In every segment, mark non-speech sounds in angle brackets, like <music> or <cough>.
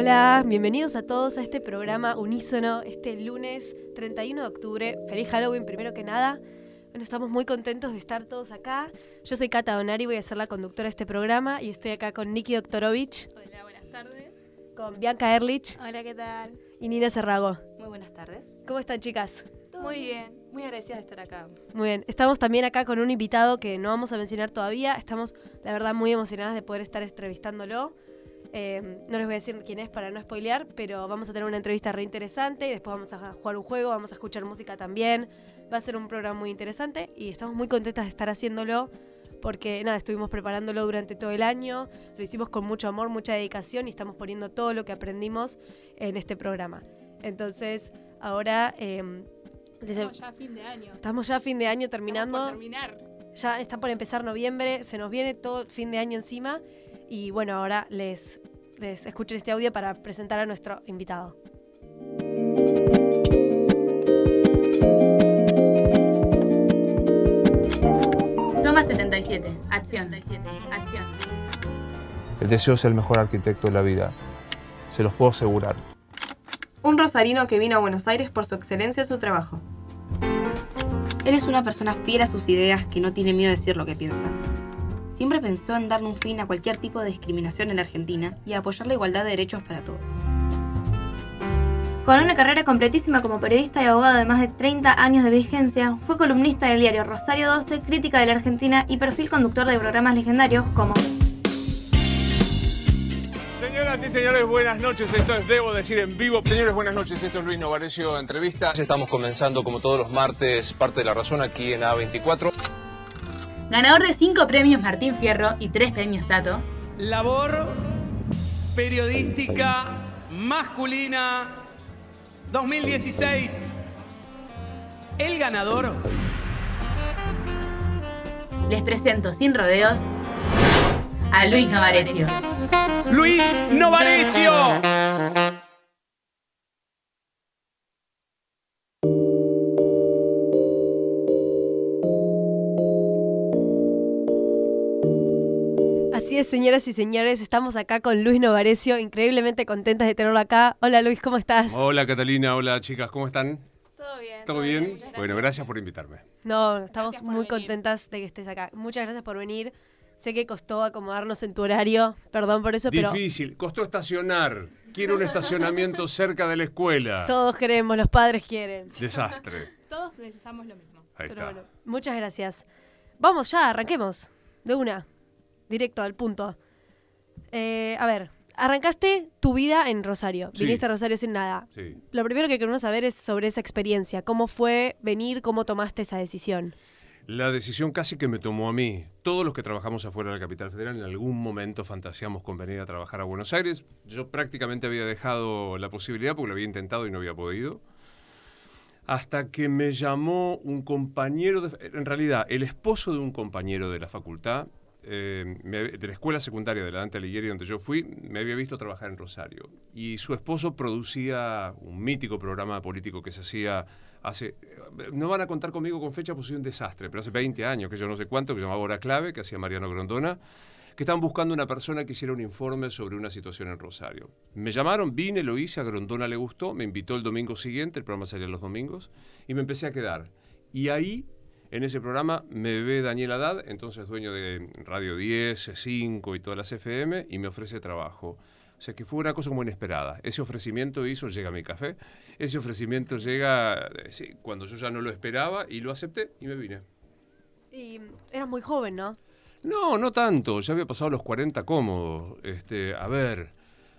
Hola, bienvenidos a todos a este programa unísono, este lunes 31 de octubre. Feliz Halloween primero que nada. Bueno, estamos muy contentos de estar todos acá. Yo soy Cata Donari, voy a ser la conductora de este programa y estoy acá con Niki Doktorovich. Hola, buenas tardes. Con Bianca Erlich. Hola, ¿qué tal? Y Nina Serrago. Muy buenas tardes. ¿Cómo están, chicas? muy bien. Muy agradecidas de estar acá. Muy bien. Estamos también acá con un invitado que no vamos a mencionar todavía. Estamos, la verdad, muy emocionadas de poder estar entrevistándolo. Em, no les voy a decir quién es para no spoilear, pero vamos a tener una entrevista re interesante y después vamos a jugar un juego, vamos a escuchar música también. Va a ser un programa muy interesante y estamos muy contentas de estar haciéndolo porque nada, estuvimos preparándolo durante todo el año, lo hicimos con mucho amor, mucha dedicación y estamos poniendo todo lo que aprendimos en este programa. Entonces, ahora... Em, estamos em- ya a fin de año. Estamos ya a fin de año terminando. Ya está por empezar noviembre, se nos viene todo fin de año encima y bueno, ahora les, escuché escuchen este audio para presentar a nuestro invitado. Toma 77, acción, 77, acción. El deseo es el mejor arquitecto de la vida, se los puedo asegurar. Un rosarino que vino a Buenos Aires por su excelencia en su trabajo. Él es una persona fiel a sus ideas que no tiene miedo de decir lo que piensa siempre pensó en darle un fin a cualquier tipo de discriminación en Argentina y apoyar la igualdad de derechos para todos. Con una carrera completísima como periodista y abogado de más de 30 años de vigencia, fue columnista del diario Rosario 12, crítica de la Argentina y perfil conductor de programas legendarios como Señoras y señores, buenas noches. Esto es Debo Decir en Vivo. Señores, buenas noches. Esto es Luis Novarecio, entrevista. Estamos comenzando, como todos los martes, parte de la razón aquí en A24 ganador de cinco premios Martín Fierro y tres premios Tato. Labor periodística masculina 2016. El ganador. Les presento sin rodeos a Luis Novarecio. Luis Novarecio. Señoras y señores, estamos acá con Luis Novarecio, increíblemente contentas de tenerlo acá. Hola Luis, ¿cómo estás? Hola Catalina, hola chicas, ¿cómo están? Todo bien. ¿Todo, bien? Bueno, gracias por invitarme. No, estamos muy contentas de que estés acá. Muchas gracias por venir. Sé que costó acomodarnos en tu horario, perdón por eso, Difícil. pero... Difícil, costó estacionar. Quiero un estacionamiento cerca de la escuela. Todos queremos, los padres quieren. Desastre. Todos pensamos lo mismo. Ahí está. muchas gracias. Vamos ya, arranquemos. De una directo al punto. Eh, a ver, arrancaste tu vida en Rosario. Viniste a Rosario sin nada. Sí. Lo primero que queremos saber es sobre esa experiencia. ¿Cómo fue venir? ¿Cómo tomaste esa decisión? La decisión casi que me tomó a mí. Todos los que trabajamos afuera de la capital federal en algún momento fantaseamos con venir a trabajar a Buenos Aires. Yo prácticamente había dejado la posibilidad porque lo había intentado y no había podido. Hasta que me llamó un compañero, en realidad el esposo de un compañero de la facultad, eh, de la escuela secundaria de la Dante Alighieri, donde yo fui, me había visto trabajar en Rosario. Y su esposo producía un mítico programa político que se hacía hace. Eh, no van a contar conmigo con fecha, pues soy un desastre, pero hace 20 años, que yo no sé cuánto, que se llamaba Hora Clave, que hacía Mariano Grondona, que estaban buscando una persona que hiciera un informe sobre una situación en Rosario. Me llamaron, vine, lo hice, a Grondona le gustó, me invitó el domingo siguiente, el programa salía los domingos, y me empecé a quedar. Y ahí en ese programa me ve Daniel Haddad, entonces dueño de Radio 10, 5 e y todas las FM, y me ofrece trabajo. O sea que fue una cosa como inesperada. Ese ofrecimiento hizo Llega a mi café. Ese ofrecimiento llega eh, cuando yo ya no lo esperaba y lo acepté y me vine. Y era muy joven, ¿no? No, no tanto. Ya había pasado los 40 cómodos. Este, a ver,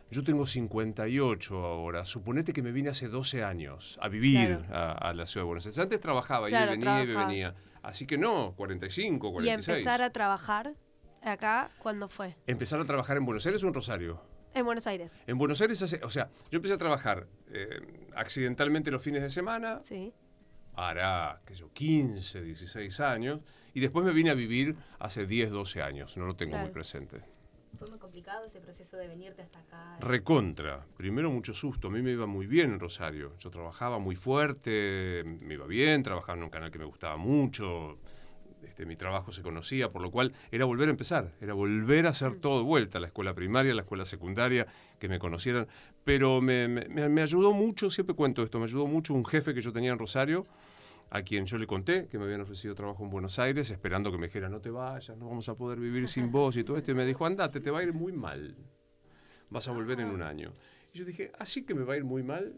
yo tengo 58 ahora. Suponete que me vine hace 12 años a vivir a, la ciudad de Buenos Aires. Antes trabajaba y venía y venía. Así que no, 45, 46. ¿Y empezar a trabajar acá cuándo fue? Empezar a trabajar en Buenos Aires o en Rosario. En Buenos Aires. En Buenos Aires, o sea, yo empecé a trabajar eh, accidentalmente los fines de semana. Sí. Hará, qué sé yo, 15, 16 años. Y después me vine a vivir hace 10, 12 años. No lo tengo muy presente. ¿Fue muy complicado ese proceso de venirte hasta acá? Recontra. Primero mucho susto. A mí me iba muy bien en Rosario. Yo trabajaba muy fuerte, me iba bien, trabajaba en un canal que me gustaba mucho. Este, mi trabajo se conocía, por lo cual era volver a empezar, era volver a hacer mm. todo de vuelta, la escuela primaria, la escuela secundaria, que me conocieran. Pero me, me, me ayudó mucho, siempre cuento esto, me ayudó mucho un jefe que yo tenía en Rosario, a quien yo le conté que me habían ofrecido trabajo en Buenos Aires, esperando que me dijera, no te vayas, no vamos a poder vivir sin vos y todo esto. Y me dijo, andate, te va a ir muy mal. Vas a volver en un ah. año. Y yo dije, así que me va a ir muy mal,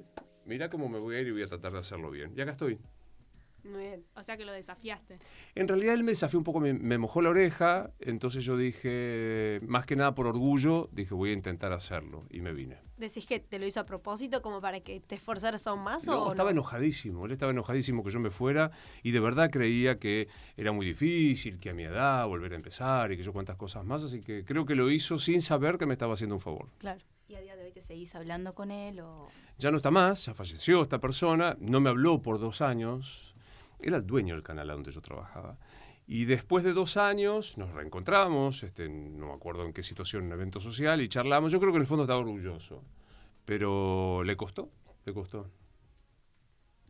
Mira cómo me voy a ir y voy a tratar de hacerlo bien. Y acá estoy. Muy bien. O sea que lo desafiaste. En realidad él me desafió un poco, me, mojó la oreja, entonces yo dije, más que nada por orgullo, dije voy a intentar hacerlo y me vine. ¿Decís que te lo hizo a propósito como para que te esforzaras aún más? No, estaba enojadísimo, él estaba enojadísimo que yo me fuera y de verdad creía que era muy difícil, que a mi edad volver a empezar y que yo cuantas cosas más, así que creo que lo hizo sin saber que me estaba haciendo un favor. Claro. ¿Y a día de hoy te seguís hablando con él? O... Ya no está más, ya falleció esta persona, no me habló por dos años era el dueño del canal donde yo trabajaba. Y después de dos años nos reencontramos, este, no me acuerdo en qué situación, en un evento social, y charlamos. Yo creo que en el fondo estaba orgulloso, pero le costó, le costó.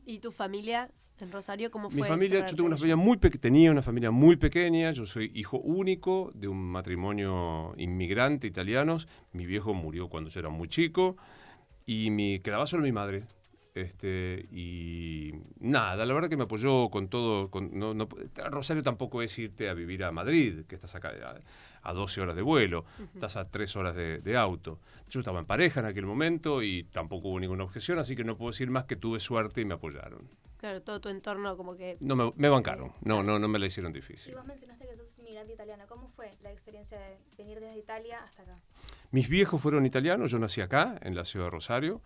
¿Y tu familia en Rosario cómo fue? Mi familia, yo tengo una familia muy tenía una familia muy pequeña, yo soy hijo único de un matrimonio inmigrante italianos. Mi viejo murió cuando yo era muy chico y me quedaba solo mi madre. Este, y nada, la verdad que me apoyó con todo. no, Rosario tampoco es irte a vivir a Madrid, que estás acá a, 12 horas de vuelo, estás a 3 horas de, auto. Yo estaba en pareja en aquel momento y tampoco hubo ninguna objeción, así que no puedo decir más que tuve suerte y me apoyaron. Claro, todo tu entorno como que... No, me, me bancaron, no, no, no me la hicieron difícil. Y vos mencionaste que sos inmigrante italiana ¿cómo fue la experiencia de venir desde Italia hasta acá? Mis viejos fueron italianos, yo nací acá, en la ciudad de Rosario.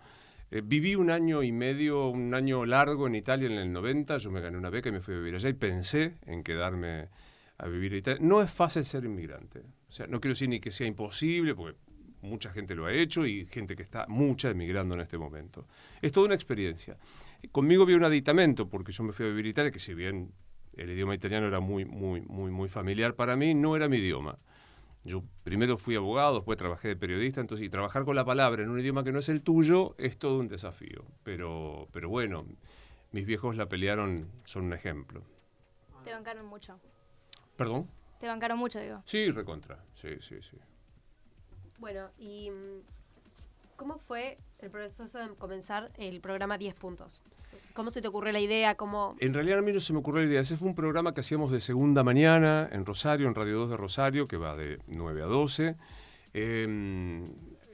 Eh, viví un año y medio, un año largo en Italia en el 90, yo me gané una beca y me fui a vivir allá y pensé en quedarme a vivir en Italia. No es fácil ser inmigrante, o sea, no quiero decir ni que sea imposible, porque mucha gente lo ha hecho y gente que está mucha emigrando en este momento. Es toda una experiencia. Conmigo vi un aditamento, porque yo me fui a vivir a Italia, que si bien el idioma italiano era muy, muy, muy, muy familiar para mí, no era mi idioma. Yo primero fui abogado, después trabajé de periodista, entonces y trabajar con la palabra en un idioma que no es el tuyo es todo un desafío. Pero, pero bueno, mis viejos la pelearon, son un ejemplo. Te bancaron mucho. ¿Perdón? Te bancaron mucho, digo. Sí, recontra. Sí, sí, sí. Bueno, y ¿Cómo fue el proceso de comenzar el programa 10 puntos? ¿Cómo se te ocurrió la idea? En realidad a mí no se me ocurrió la idea. Ese fue un programa que hacíamos de segunda mañana en Rosario, en Radio 2 de Rosario, que va de 9 a 12. Em,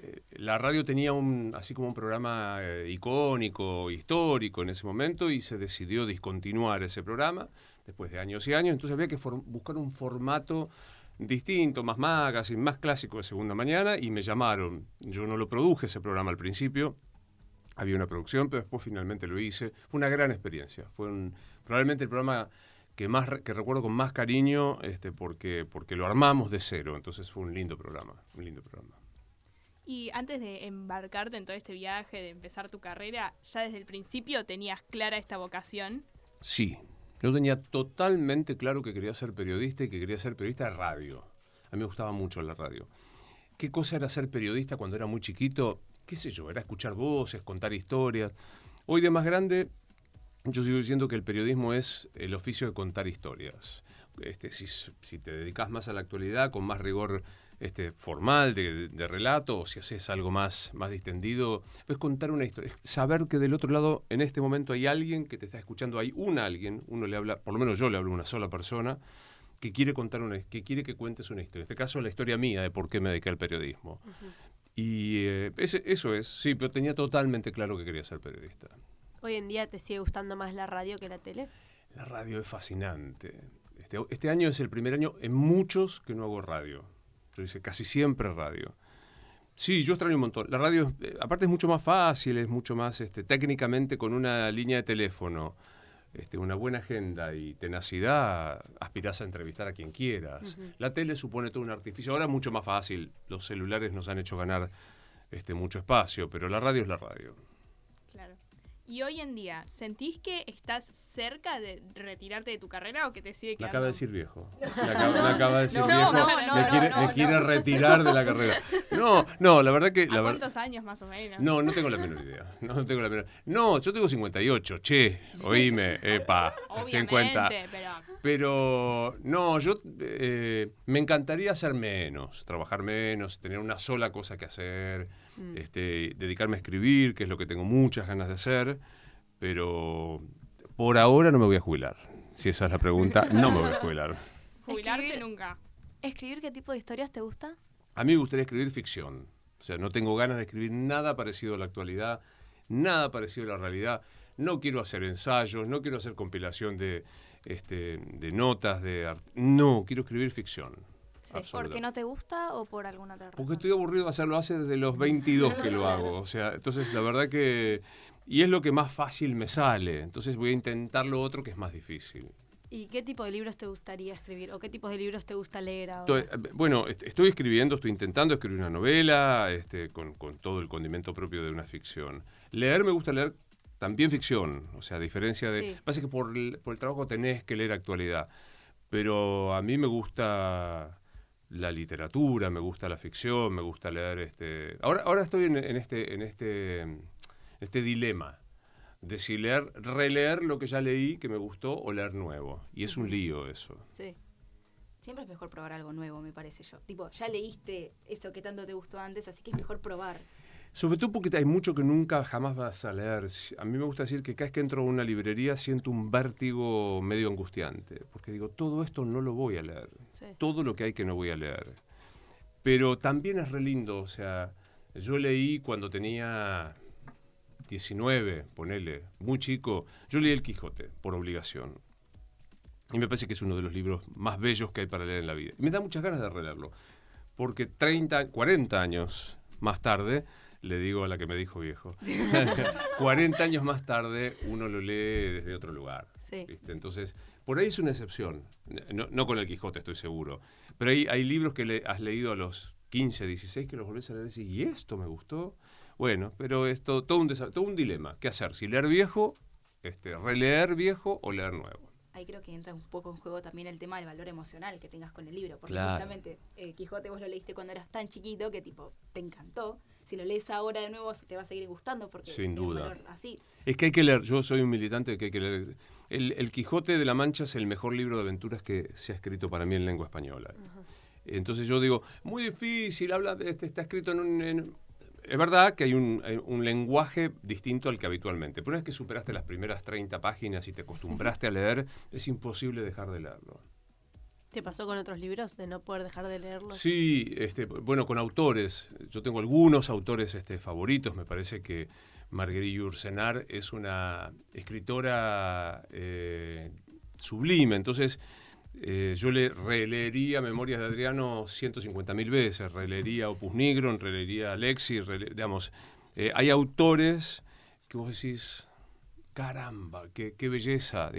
eh, la radio tenía un, así como un programa eh, icónico, histórico en ese momento y se decidió discontinuar ese programa después de años y años. Entonces había que buscar un formato distinto, más magazine, más clásico de segunda mañana, y me llamaron. Yo no lo produje ese programa al principio, había una producción, pero después finalmente lo hice. Fue una gran experiencia, fue un, probablemente el programa que más que recuerdo con más cariño este, porque, porque lo armamos de cero, entonces fue un lindo programa, un lindo programa. Y antes de embarcarte en todo este viaje, de empezar tu carrera, ¿ya desde el principio tenías clara esta vocación? Sí, yo tenía totalmente claro que quería ser periodista y que quería ser periodista de radio. A mí me gustaba mucho la radio. ¿Qué cosa era ser periodista cuando era muy chiquito? ¿Qué sé yo? Era escuchar voces, contar historias. Hoy de más grande yo sigo diciendo que el periodismo es el oficio de contar historias. Este, si, te dedicas más a la actualidad, con más rigor este, formal de, relato, o si haces algo más, más distendido, es pues contar una historia, saber que del otro lado en este momento hay alguien que te está escuchando, hay un alguien, uno le habla, por lo menos yo le hablo a una sola persona, que quiere contar una, que quiere que cuentes una historia. En este caso la historia mía de por qué me dediqué al periodismo. Y eh, eso es, sí, pero tenía totalmente claro que quería ser periodista. ¿Hoy en día te sigue gustando más la radio que la tele? La radio es fascinante. Este, este, año es el primer año en muchos que no hago radio. Yo hice casi siempre radio. Sí, yo extraño un montón. La radio, eh, aparte, es mucho más fácil, es mucho más este, técnicamente con una línea de teléfono, este, una buena agenda y tenacidad, aspirás a entrevistar a quien quieras. La tele supone todo un artificio. Ahora es mucho más fácil. Los celulares nos han hecho ganar este, mucho espacio, pero la radio es la radio. Claro. Y hoy en día, ¿sentís que estás cerca de retirarte de tu carrera o que te sigue quedando? <laughs> Me acaba de decir viejo. acaba, de decir viejo. No, no, me quiere, quiere retirar de la carrera. No, no, la verdad que... ¿A ¿Cuántos años más o menos? No, no tengo la menor idea. No, tengo la menor... No, yo tengo 58, che, oíme, epa, Obviamente, 50. Pero... pero no, yo eh, me encantaría hacer menos, trabajar menos, tener una sola cosa que hacer Mm. Este, dedicarme a escribir, que es lo que tengo muchas ganas de hacer, pero por ahora no me voy a jubilar. Si esa es la pregunta, <laughs> no me voy a jubilar. Jubilarse escribir, nunca. ¿Escribir qué tipo de historias te gusta? A mí me gustaría escribir ficción. O sea, no tengo ganas de escribir nada parecido a la actualidad, nada parecido a la realidad. No quiero hacer ensayos, no quiero hacer compilación de, este, notas, de No, quiero escribir ficción. ¿Por qué no te gusta o por alguna otra razón? Porque estoy aburrido de hacerlo hace desde los 22 que lo <laughs> hago. O sea, entonces la verdad que... Y es lo que más fácil me sale. Entonces voy a intentar lo otro que es más difícil. ¿Y qué tipo de libros te gustaría escribir? ¿O qué tipos de libros te gusta leer ahora? Eh, bueno, estoy escribiendo, estoy intentando escribir una novela este, con, todo el condimento propio de una ficción. Leer me gusta leer también ficción, o sea, a diferencia de... Pasa que por el trabajo tenés que leer actualidad, pero a mí me gusta la literatura, me gusta la ficción, me gusta leer este. Ahora, ahora estoy en, este, en este, este dilema de si leer, releer lo que ya leí que me gustó o leer nuevo. Y es un lío eso. Sí. Siempre es mejor probar algo nuevo, me parece yo. Tipo, ya leíste eso que tanto te gustó antes, así que es mejor probar. Sobre todo porque hay mucho que nunca jamás vas a leer. A mí me gusta decir que cada vez que entro a una librería siento un vértigo medio angustiante, porque digo, todo esto no lo voy a leer. Todo lo que hay que no voy a leer. Pero también es re lindo, o sea, yo leí cuando tenía 19, ponele, muy chico, yo leí El Quijote por obligación. Y me parece que es uno de los libros más bellos que hay para leer en la vida. me da muchas ganas de releerlo, porque 30, 40 años más tarde, le digo a la que me dijo viejo. 40 <laughs> años más tarde uno lo lee desde otro lugar. Entonces, por ahí es una excepción. No, con el Quijote, estoy seguro. Pero hay, libros que le, has leído a los 15, 16 que los volvés a leer y decís, ¿y esto me gustó? Bueno, pero esto todo, un, todo un dilema. ¿Qué hacer? ¿Si leer viejo, este, releer viejo o leer nuevo? ahí creo que entra un poco en juego también el tema del valor emocional que tengas con el libro, porque justamente eh, Quijote vos lo leíste cuando eras tan chiquito que tipo te encantó, si lo lees ahora de nuevo te va a seguir gustando porque sin duda. Es, así. es que hay que leer, yo soy un militante que hay que leer. El, Quijote de la Mancha es el mejor libro de aventuras que se ha escrito para mí en lengua española. Entonces yo digo, muy difícil, habla, este, está escrito en un... es verdad que hay un, un, lenguaje distinto al que habitualmente, pero una vez que superaste las primeras 30 páginas y te acostumbraste a leer, es imposible dejar de leerlo. ¿Te pasó con otros libros de no poder dejar de leerlos? Sí, este, bueno, con autores. Yo tengo algunos autores este, favoritos. Me parece que Marguerite Ursenar es una escritora eh, sublime. Entonces, eh, yo le releería Memorias de Adriano 150.000 veces. Releería Opus Negro, releería Alexi. digamos, eh, hay autores que vos decís, caramba, qué, belleza.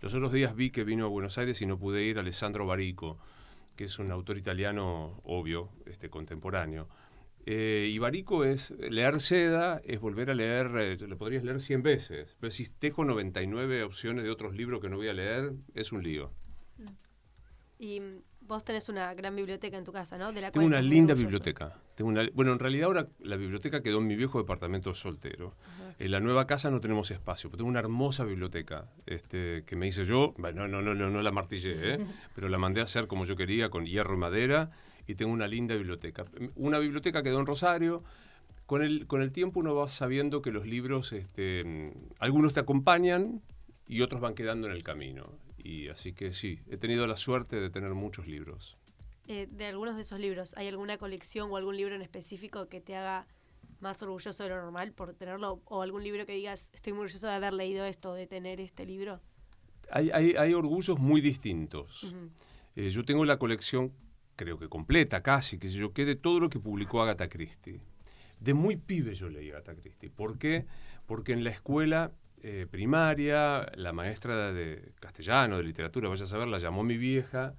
los otros días vi que vino a Buenos Aires y no pude ir a Alessandro Barico, que es un autor italiano, obvio, este, contemporáneo. Eh, y Barico es leer seda, es volver a leer, eh, Lo le podrías leer 100 veces, pero si tejo 99 opciones de otros libros que no voy a leer, es un lío. Y vos tenés una gran biblioteca en tu casa, ¿no? la tengo una linda biblioteca. Tengo una, bueno, en realidad ahora la biblioteca quedó en mi viejo departamento soltero. En la nueva casa no tenemos espacio, pero tengo una hermosa biblioteca este, que me hice yo. Bueno, no, no, no, no la martillé, ¿eh? <laughs> pero la mandé a hacer como yo quería, con hierro y madera, y tengo una linda biblioteca. Una biblioteca quedó en Rosario, con el, con el, tiempo uno va sabiendo que los libros, este, mm, algunos te acompañan y otros van quedando en el camino y así que sí, he tenido la suerte de tener muchos libros. Eh, de algunos de esos libros, ¿hay alguna colección o algún libro en específico que te haga más orgulloso de lo normal por tenerlo? ¿O algún libro que digas, estoy muy orgulloso de haber leído esto, de tener este libro? Hay, orgullos muy distintos. Eh, yo tengo la colección, creo que completa casi, que sé yo, que de todo lo que publicó Agatha Christie. De muy pibe yo leí Agatha Christie. ¿Por qué? Porque en la escuela eh, primaria, la maestra de castellano, de literatura, vaya a saber, la llamó mi vieja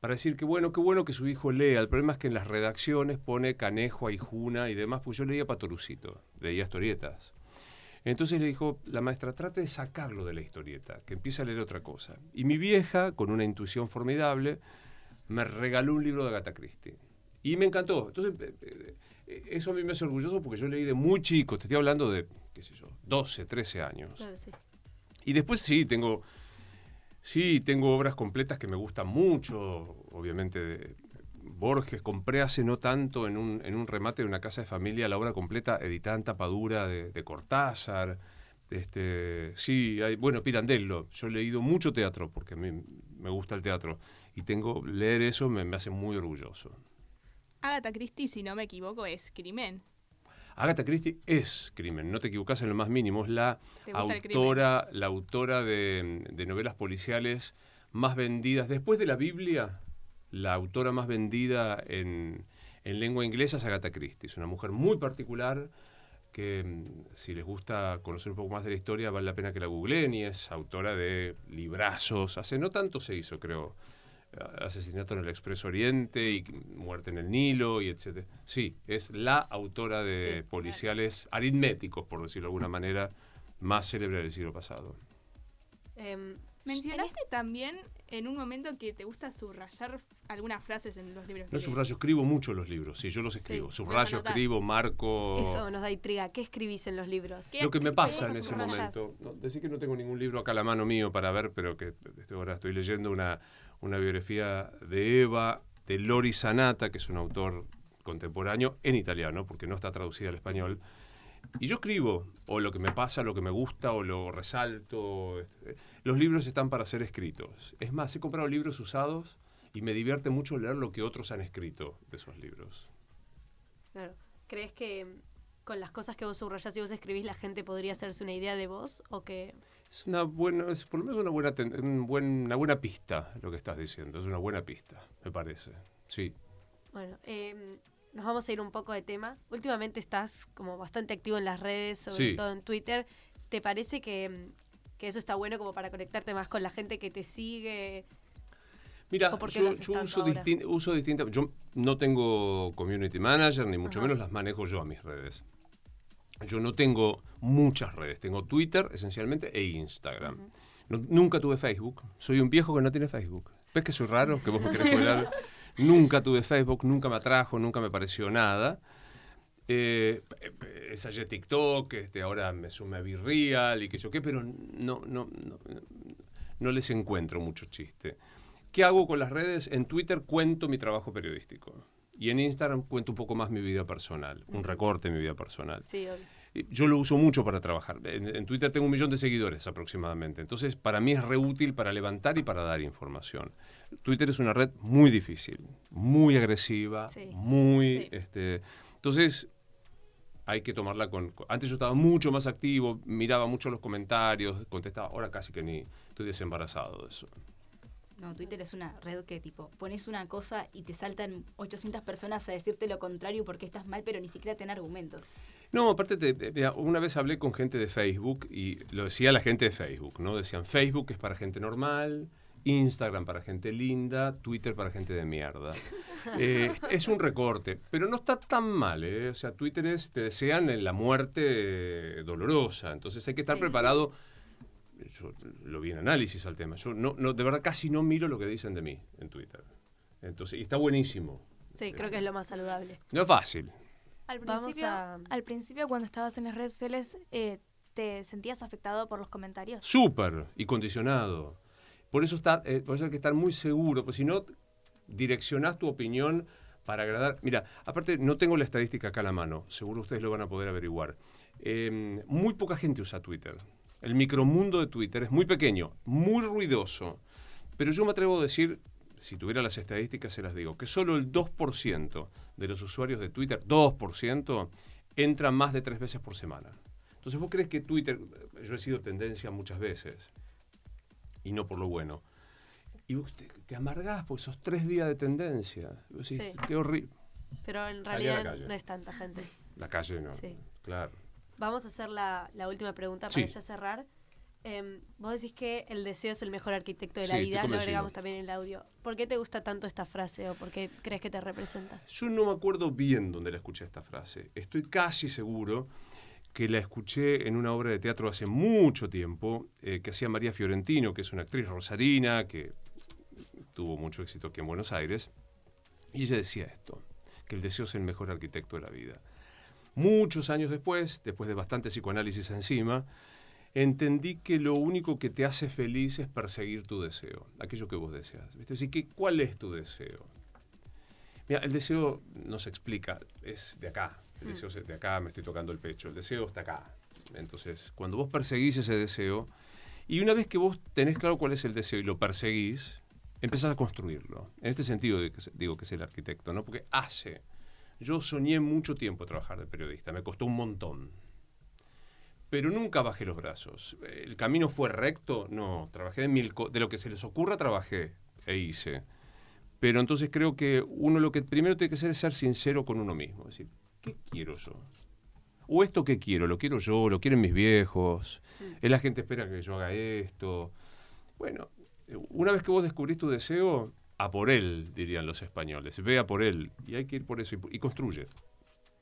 para decir que bueno, qué bueno que su hijo lea. El problema es que en las redacciones pone Canejo, Aijuna y demás, pues yo leía Patorucito, leía historietas. Entonces le dijo la maestra, trate de sacarlo de la historieta, que empiece a leer otra cosa. Y mi vieja, con una intuición formidable, me regaló un libro de Agatha Christie. Y me encantó. Entonces, eh, eh, eso a mí me hace orgulloso porque yo leí de muy chico, te estoy hablando de qué sé yo, 12, 13 años. Y después sí, tengo, sí, tengo obras completas que me gustan mucho, obviamente de Borges, compré hace no tanto en un, en un remate de una casa de familia la obra completa editada en tapadura de, Cortázar. Este, sí, hay, bueno, Pirandello. Yo he leído mucho teatro porque a mí me gusta el teatro. Y tengo leer eso me, me hace muy orgulloso. Agatha Christie, si no me equivoco, es crimen. Agatha Christie es crimen, no te equivocas en lo más mínimo, es la autora, la autora de, novelas policiales más vendidas, después de la Biblia, la autora más vendida en, lengua inglesa es Agatha Christie. Es una mujer muy particular que mm, si les gusta conocer un poco más de la historia vale la pena que la googleen y es autora de librazos. Hace no tanto se hizo, creo, asesinato en el Expreso Oriente y muerte en el Nilo y etcétera. Sí, es la autora de policiales aritméticos, por decirlo de alguna manera, más célebre del siglo pasado. Em, mencionaste también en un momento que te gusta subrayar algunas frases en los libros. No subrayo, escribo mucho los libros, sí, yo los escribo. subrayo, escribo, marco. Eso nos da intriga. ¿Qué escribís en los libros? Lo que me pasa en ese momento. decir que no tengo ningún libro acá a la mano mío para ver, pero que este, ahora estoy leyendo una una biografía de Eva, de Lori Sanata, que es un autor contemporáneo, en italiano, porque no está traducida al español. Y yo escribo, o lo que me pasa, lo que me gusta, o lo resalto. Este, los libros están para ser escritos. Es más, he comprado libros usados y me divierte mucho leer lo que otros han escrito de esos libros. Claro. ¿Crees que mm, con las cosas que vos subrayás y vos escribís, la gente podría hacerse una idea de vos? ¿O que es una buena, es por lo menos una buena, un una buena pista lo que estás diciendo, es una buena pista, me parece. Sí. Bueno, em, nos vamos a ir un poco de tema. Últimamente estás como bastante activo en las redes, sobre todo en Twitter. ¿Te parece em, que, eso está bueno como para conectarte más con la gente que te sigue? Mira, yo, uso, distinto distintas. Yo no tengo community manager, ni mucho menos las manejo yo a mis redes. Yo no tengo muchas redes, tengo Twitter esencialmente e Instagram. nunca tuve Facebook, soy un viejo que no tiene Facebook. ¿Ves que soy raro? Que vos querés hablar. <laughs> nunca tuve Facebook, nunca me atrajo, nunca me pareció nada. Eh, ensayé TikTok, este, ahora me sumé a Virreal y qué yo qué, pero no, no, no, no les encuentro mucho chiste. ¿Qué hago con las redes? En Twitter cuento mi trabajo periodístico. Y en Instagram cuento un poco más mi vida personal, un recorte de mi vida personal yo lo uso mucho para trabajar. En, Twitter tengo un millón de seguidores aproximadamente. Entonces, para mí es reútil para levantar y para dar información. Twitter es una red muy difícil, muy agresiva, muy... Este, entonces, hay que tomarla con, Antes yo estaba mucho más activo, miraba mucho los comentarios, contestaba. Ahora casi que ni estoy desembarazado de eso. No, Twitter es una red que tipo, pones una cosa y te saltan 800 personas a decirte lo contrario porque estás mal, pero ni siquiera ten argumentos. No, aparte, una vez hablé con gente de Facebook y lo decía la gente de Facebook, ¿no? Decían Facebook es para gente normal, Instagram para gente linda, Twitter para gente de mierda. <laughs> Eh, es un recorte, pero no está tan mal. ¿eh? O sea, Twitter es, te desean la muerte dolorosa, entonces hay que estar preparado. Yo lo vi en análisis al tema. Yo no, no, de verdad casi no miro lo que dicen de mí en Twitter. Entonces, y está buenísimo. Sí, creo que es lo más saludable. No es fácil, al principio, cuando estabas en las redes sociales, eh, ¿te sentías afectado por los comentarios? Súper, y condicionado. Por eso, está, eh, hay que estar muy seguro, porque si no, direccionás tu opinión para agradar. Mira, aparte no tengo la estadística acá a la mano, seguro ustedes lo van a poder averiguar. Em, muy poca gente usa Twitter. El micromundo de Twitter es muy pequeño, muy ruidoso. Pero yo me atrevo a decir si tuviera las estadísticas se las digo, que solo el 2% de los usuarios de Twitter, 2%, entran más de tres veces por semana. Entonces vos crees que Twitter, yo he sido tendencia muchas veces, y no por lo bueno, y vos te, amargás por pues, esos tres días de tendencia. sí. qué horrible. Pero en realidad no es tanta gente. La calle no. Sí. Claro. Vamos a hacer la, última pregunta para ya cerrar. Em, vos decís que el deseo es el mejor arquitecto de la vida, lo agregamos también en el audio. ¿Por qué te gusta tanto esta frase o por qué crees que te representa? Yo no me acuerdo bien dónde la escuché esta frase. Estoy casi seguro que la escuché en una obra de teatro hace mucho tiempo eh, que hacía María Fiorentino, que es una actriz rosarina que tuvo mucho éxito aquí en Buenos Aires. Y ella decía esto, que el deseo es el mejor arquitecto de la vida. Muchos años después, después de bastante psicoanálisis encima, entendí que lo único que te hace feliz es perseguir tu deseo, aquello que vos deseas. ¿viste? Así que, ¿cuál es tu deseo? Mira, el deseo no se explica, es de acá. El deseo es de acá, me estoy tocando el pecho. El deseo está acá. Entonces, cuando vos perseguís ese deseo, y una vez que vos tenés claro cuál es el deseo y lo perseguís, empezás a construirlo. En este sentido digo que es el arquitecto, ¿no? Porque hace. Yo soñé mucho tiempo trabajar de periodista, me costó un montón pero nunca bajé los brazos. Eh, ¿El camino fue recto? No, trabajé de mil de lo que se les ocurra trabajé e hice. Pero entonces creo que uno lo que primero tiene que hacer es ser sincero con uno mismo, es decir, ¿qué quiero yo? ¿O esto qué quiero? ¿Lo quiero yo? ¿Lo quieren mis viejos? Mm. ¿Es la gente espera que yo haga esto? Bueno, una vez que vos descubrís tu deseo, a por él, dirían los españoles, vea por él, y hay que ir por eso y construye.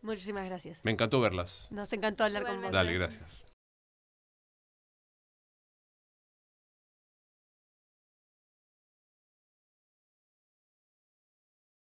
Muchísimas gracias. Me encantó verlas. Nos encantó hablar con vos. Dale, gracias.